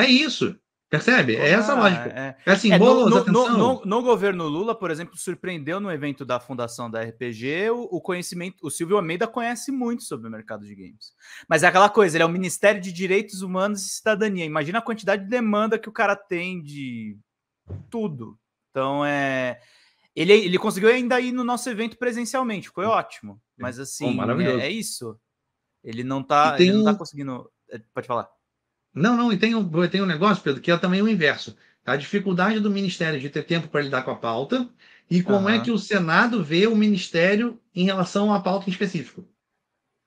É isso. Percebe? É essa ah, lógica. É, é assim, é, bolos, no, atenção. No, no, no, governo Lula, por exemplo, surpreendeu no evento da fundação da RPG o, o, conhecimento. O Silvio Almeida conhece muito sobre o mercado de games. Mas é aquela coisa, ele é o Ministério de Direitos Humanos e Cidadania. Imagina a quantidade de demanda que o cara tem de tudo. Então é. Ele, ele conseguiu ainda ir no nosso evento presencialmente, foi ótimo. Mas assim, é, é, isso. Ele não tá, tem... ele não tá conseguindo. É, pode falar. Não, não, e tem um, tem um negócio, Pedro, que é também o inverso. A dificuldade do Ministério de ter tempo para lidar com a pauta e como uhum. é que o Senado vê o Ministério em relação à pauta em específico.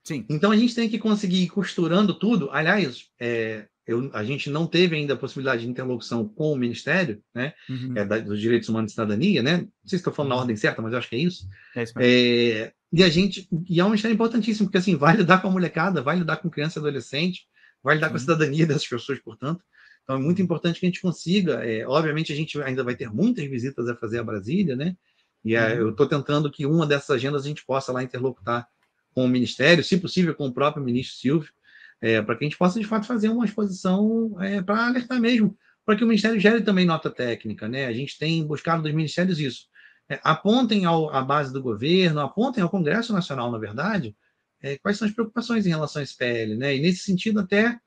Sim. Então a gente tem que conseguir ir costurando tudo. Aliás, é, eu, a gente não teve ainda a possibilidade de interlocução com o Ministério né, uhum. é, da, dos Direitos Humanos e Cidadania, né? Não sei se estou falando na uhum. ordem certa, mas eu acho que é isso. É isso é, e a gente. E é um ministério importantíssimo, porque assim, vai lidar com a molecada, vai lidar com criança e adolescente, vai lidar com a cidadania dessas pessoas, portanto. Então é muito uhum. importante que a gente consiga. É, obviamente, a gente ainda vai ter muitas visitas a fazer a Brasília, né? E é, uhum. eu estou tentando que uma dessas agendas a gente possa lá interlocutar com o Ministério, se possível com o próprio ministro Silvio, é, para que a gente possa, de fato, fazer uma exposição é, para alertar mesmo, para que o Ministério gere também nota técnica. Né? A gente tem buscado dos ministérios isso. É, apontem ao, à base do governo, apontem ao Congresso Nacional, na verdade, é, quais são as preocupações em relação à SPL, né? E nesse sentido, até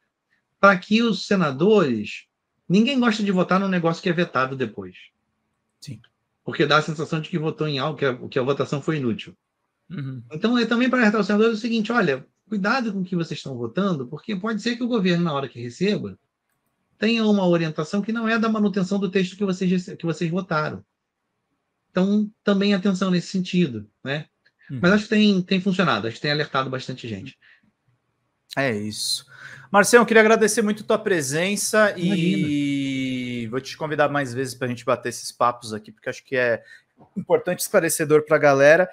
para que os senadores. Ninguém gosta de votar num negócio que é vetado depois. Sim. Porque dá a sensação de que votou em algo, que a, que a votação foi inútil. Uhum. Então, é também para alertar os senadores o seguinte: olha, cuidado com o que vocês estão votando, porque pode ser que o governo, na hora que receba, tenha uma orientação que não é da manutenção do texto que vocês, que vocês votaram. Então, também atenção nesse sentido, né? Uhum. Mas acho que tem, tem funcionado, acho que tem alertado bastante gente. É isso. Marcelo, eu queria agradecer muito a tua presença Imagina. e vou te convidar mais vezes para a gente bater esses papos aqui, porque acho que é importante esclarecedor para a galera.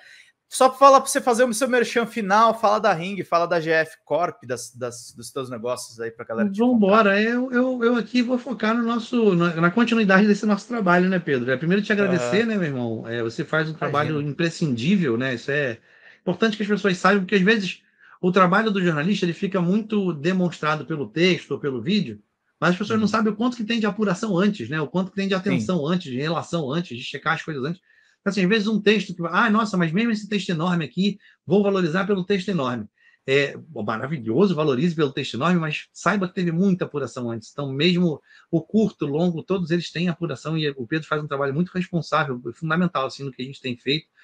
Só para falar para você fazer o seu merchan final, fala da Ring, fala da GF Corp, das, das dos teus negócios aí para a galera. Vamos embora. É, eu, eu, eu aqui vou focar no nosso na, na, continuidade desse nosso trabalho, né, Pedro? É, primeiro te agradecer, uhum. né, meu irmão? É, você faz um trabalho Imagina. imprescindível, né? Isso é importante que as pessoas saibam, porque às vezes o trabalho do jornalista ele fica muito demonstrado pelo texto ou pelo vídeo, mas as pessoas uhum. não sabem o quanto que tem de apuração antes, né? O quanto que tem de atenção Sim. antes, de relação antes, de checar as coisas antes. Assim, às vezes um texto que, ah, nossa, mas mesmo esse texto enorme aqui, vou valorizar pelo texto enorme. É maravilhoso, valorize pelo texto enorme, mas saiba que teve muita apuração antes. Então, mesmo o curto, o longo, todos eles têm apuração e o Pedro faz um trabalho muito responsável, fundamental, assim, no que a gente tem feito